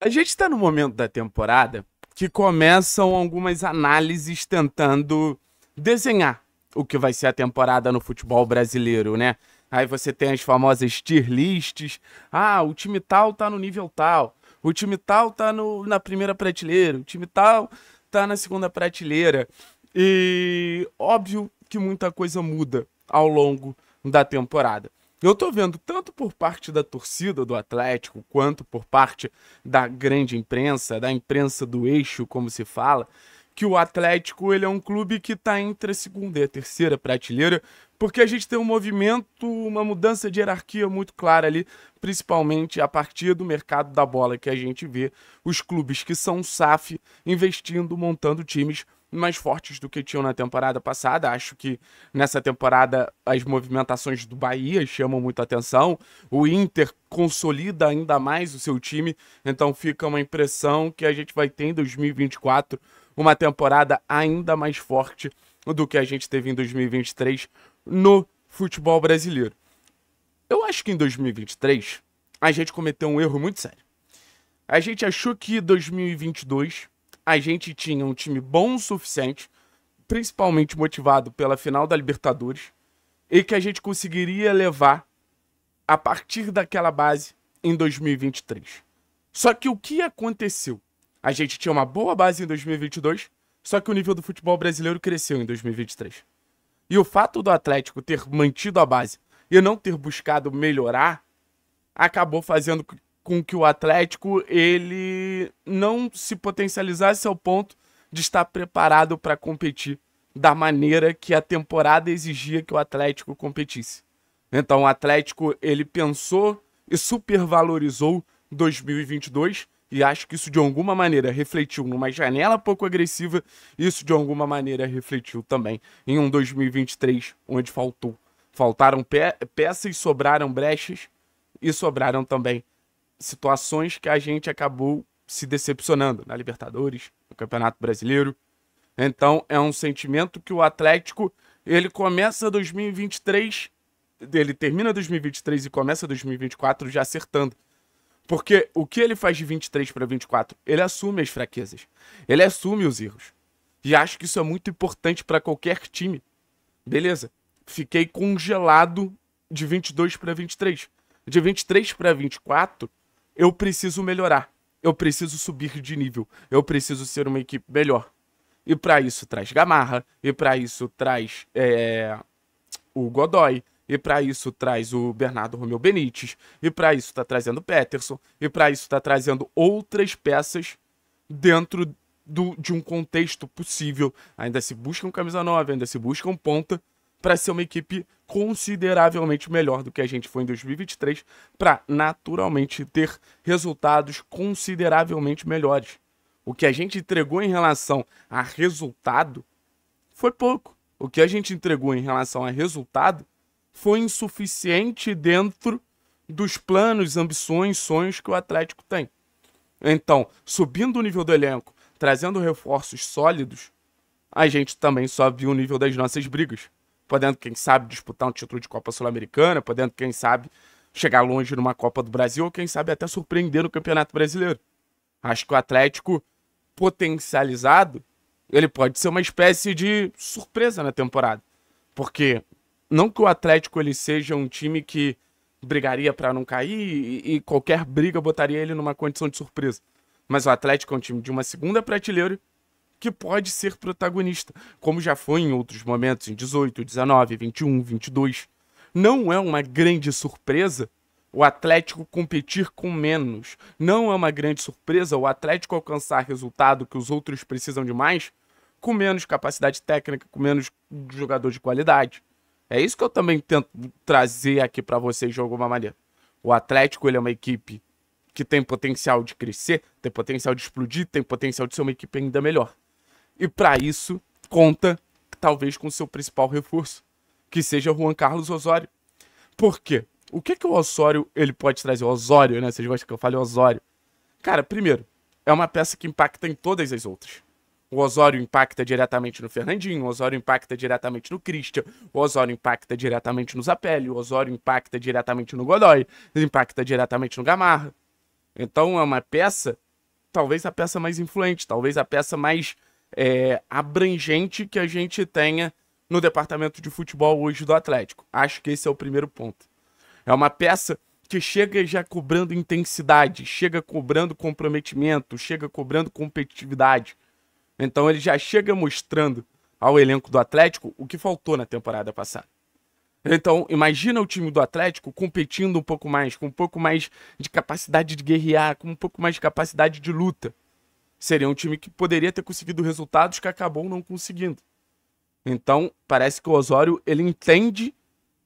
A gente está no momento da temporada que começam algumas análises tentando desenhar o que vai ser a temporada no futebol brasileiro, né? Aí você tem as famosas tier lists. Ah, o time tal tá no nível tal. O time tal tá no, na primeira prateleira. O time tal tá na segunda prateleira. E óbvio que muita coisa muda ao longo da temporada. Eu tô vendo tanto por parte da torcida do Atlético, quanto por parte da grande imprensa, da imprensa do eixo, como se fala, que o Atlético ele é um clube que está entre a segunda e a terceira prateleira, porque a gente tem um movimento, uma mudança de hierarquia muito clara ali, principalmente a partir do mercado da bola, que a gente vê os clubes que são SAF investindo, montando times mais fortes do que tinham na temporada passada. Acho que nessa temporada as movimentações do Bahia chamam muita atenção. O Inter consolida ainda mais o seu time, então fica uma impressão que a gente vai ter em 2024 uma temporada ainda mais forte do que a gente teve em 2023 no futebol brasileiro. Eu acho que em 2023 a gente cometeu um erro muito sério. A gente achou que 2022 a gente tinha um time bom o suficiente, principalmente motivado pela final da Libertadores, e que a gente conseguiria levar a partir daquela base em 2023. Só que o que aconteceu? A gente tinha uma boa base em 2022, só que o nível do futebol brasileiro cresceu em 2023. E o fato do Atlético ter mantido a base e não ter buscado melhorar acabou fazendo com que o Atlético ele não se potencializasse ao ponto de estar preparado para competir da maneira que a temporada exigia que o Atlético competisse. Então o Atlético ele pensou e supervalorizou 2022 e acho que isso de alguma maneira refletiu numa janela pouco agressiva, isso de alguma maneira refletiu também em um 2023 onde faltou, faltaram pe peças, sobraram brechas e sobraram também situações que a gente acabou se decepcionando na Libertadores, no Campeonato Brasileiro. Então é um sentimento que o Atlético ele começa 2023, ele termina 2023 e começa 2024 já acertando. Porque o que ele faz de 23 para 24? Ele assume as fraquezas. Ele assume os erros. E acho que isso é muito importante para qualquer time. Beleza. Fiquei congelado de 22 para 23. De 23 para 24, eu preciso melhorar. Eu preciso subir de nível. Eu preciso ser uma equipe melhor. E para isso traz Gamarra. E para isso traz é, o Godoy. E para isso traz o Bernardo Romeu Benítez. E para isso está trazendo o Peterson. E para isso está trazendo outras peças dentro do, de um contexto possível. Ainda se busca um camisa 9, ainda se busca um ponta para ser uma equipe consideravelmente melhor do que a gente foi em 2023, para naturalmente ter resultados consideravelmente melhores. O que a gente entregou em relação a resultado foi pouco. O que a gente entregou em relação a resultado foi insuficiente dentro dos planos, ambições, sonhos que o Atlético tem. Então, subindo o nível do elenco, trazendo reforços sólidos, a gente também só viu o nível das nossas brigas podendo, quem sabe, disputar um título de Copa Sul-Americana, podendo, quem sabe, chegar longe numa Copa do Brasil, ou quem sabe até surpreender no Campeonato Brasileiro. Acho que o Atlético potencializado, ele pode ser uma espécie de surpresa na temporada. Porque não que o Atlético ele seja um time que brigaria para não cair e, e, qualquer briga botaria ele numa condição de surpresa. Mas o Atlético é um time de uma segunda prateleira que pode ser protagonista, como já foi em outros momentos, em 18, 19, 21, 22. Não é uma grande surpresa o Atlético competir com menos. Não é uma grande surpresa o Atlético alcançar resultado que os outros precisam de mais com menos capacidade técnica, com menos jogador de qualidade. É isso que eu também tento trazer aqui para vocês de alguma maneira. O Atlético ele é uma equipe que tem potencial de crescer, tem potencial de explodir, tem potencial de ser uma equipe ainda melhor. E para isso, conta talvez com seu principal reforço, que seja Juan Carlos Osório. Por quê? O que que o Osório ele pode trazer? O Osório, né? Vocês gostam que eu fale Osório? Cara, primeiro, é uma peça que impacta em todas as outras. O Osório impacta diretamente no Fernandinho, o Osório impacta diretamente no Christian, o Osório impacta diretamente no Zapelli, o Osório impacta diretamente no Godoy, impacta diretamente no Gamarra. Então é uma peça, talvez a peça mais influente, talvez a peça mais é, abrangente que a gente tenha no departamento de futebol hoje do Atlético. Acho que esse é o primeiro ponto. É uma peça que chega já cobrando intensidade, chega cobrando comprometimento, chega cobrando competitividade. Então ele já chega mostrando ao elenco do Atlético o que faltou na temporada passada. Então, imagina o time do Atlético competindo um pouco mais, com um pouco mais de capacidade de guerrear, com um pouco mais de capacidade de luta seria um time que poderia ter conseguido resultados que acabou não conseguindo. Então, parece que o Osório ele entende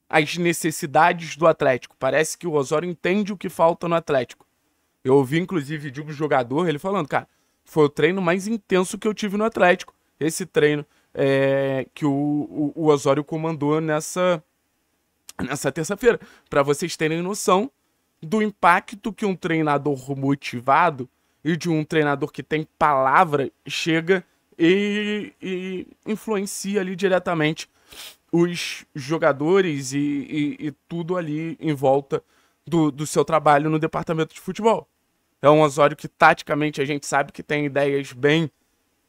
as necessidades do Atlético. Parece que o Osório entende o que falta no Atlético. Eu ouvi, inclusive, de um jogador, ele falando, cara, foi o treino mais intenso que eu tive no Atlético. Esse treino é, que o, o, o Osório comandou nessa, nessa terça-feira. Para vocês terem noção do impacto que um treinador motivado e de um treinador que tem palavra chega e, e influencia ali diretamente os jogadores e, e, e tudo ali em volta do, do, seu trabalho no departamento de futebol. É um Osório que, taticamente, a gente sabe que tem ideias bem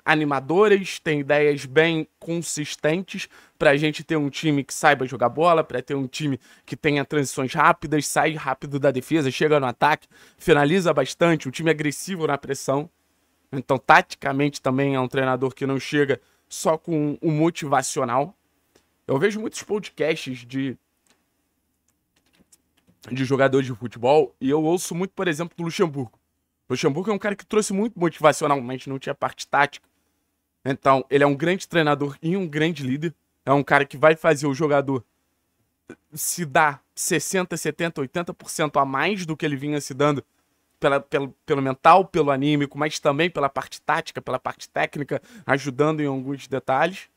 animadoras, tem ideias bem consistentes para a gente ter um time que saiba jogar bola, para ter um time que tenha transições rápidas, sai rápido da defesa, chega no ataque, finaliza bastante, um time é agressivo na pressão. Então, taticamente também é um treinador que não chega só com o motivacional. Eu vejo muitos podcasts de de jogadores de futebol e eu ouço muito, por exemplo, do Luxemburgo. Luxemburgo é um cara que trouxe muito motivacionalmente, não tinha parte tática. Então, ele é um grande treinador e um grande líder. É um cara que vai fazer o jogador se dar 60, 70, 80% a mais do que ele vinha se dando pela, pelo, pelo mental, pelo anímico, mas também pela parte tática, pela parte técnica, ajudando em alguns detalhes.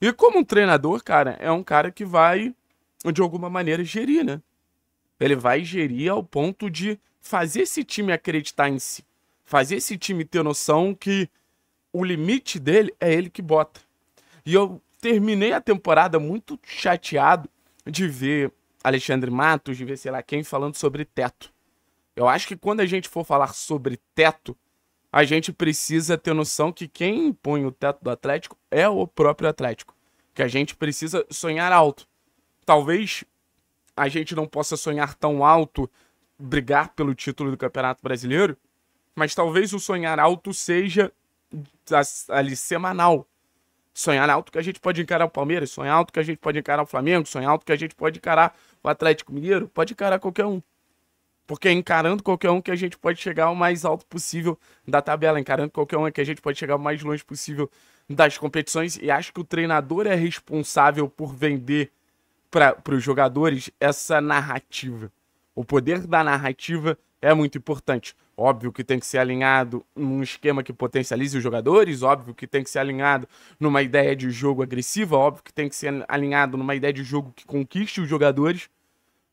E como um treinador, cara, é um cara que vai, de alguma maneira, gerir, né? Ele vai gerir ao ponto de fazer esse time acreditar em si. Fazer esse time ter noção que o limite dele é ele que bota. E eu terminei a temporada muito chateado de ver Alexandre Matos, de ver sei lá quem falando sobre teto. Eu acho que quando a gente for falar sobre teto, a gente precisa ter noção que quem impõe o teto do Atlético é o próprio Atlético. Que a gente precisa sonhar alto. Talvez a gente não possa sonhar tão alto, brigar pelo título do Campeonato Brasileiro, mas talvez o sonhar alto seja ali semanal. Sonhar alto que a gente pode encarar o Palmeiras, sonhar alto que a gente pode encarar o Flamengo, sonhar alto que a gente pode encarar o Atlético Mineiro, pode encarar qualquer um. Porque é encarando qualquer um que a gente pode chegar o mais alto possível da tabela, encarando qualquer um é que a gente pode chegar o mais longe possível das competições. E acho que o treinador é responsável por vender para os jogadores essa narrativa. O poder da narrativa é muito importante. Óbvio que tem que ser alinhado num esquema que potencialize os jogadores, óbvio que tem que ser alinhado numa ideia de jogo agressiva, óbvio que tem que ser alinhado numa ideia de jogo que conquiste os jogadores,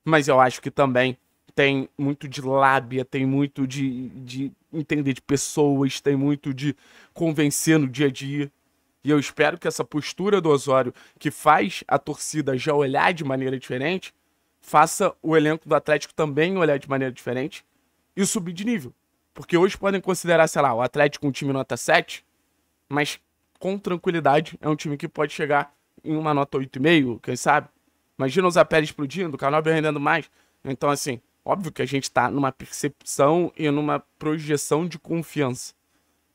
mas eu acho que também tem muito de lábia, tem muito de, de entender de pessoas, tem muito de convencer no dia a dia. E eu espero que essa postura do Osório, que faz a torcida já olhar de maneira diferente, faça o elenco do Atlético também olhar de maneira diferente e subir de nível. Porque hoje podem considerar, sei lá, o Atlético um time nota 7, mas com tranquilidade é um time que pode chegar em uma nota 8,5, quem sabe? Imagina os Zapelli explodindo, o Canobio rendendo mais. Então, assim, óbvio que a gente está numa percepção e numa projeção de confiança.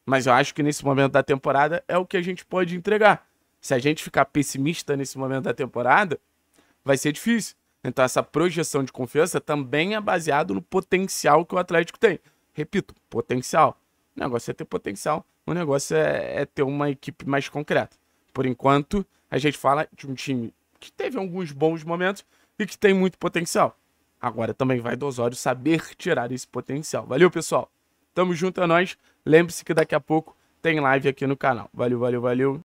Mas eu acho que nesse momento da temporada é o que a gente pode entregar. Se a gente ficar pessimista nesse momento da temporada, vai ser difícil. Então essa projeção de confiança também é baseado no potencial que o Atlético tem. Repito, potencial. O negócio é ter potencial, o negócio é, é ter uma equipe mais concreta. Por enquanto, a gente fala de um time que teve alguns bons momentos e que tem muito potencial. Agora também vai do Osório saber tirar esse potencial. Valeu, pessoal. Tamo junto a é nós. Lembre-se que daqui a pouco tem live aqui no canal. Valeu, valeu, valeu.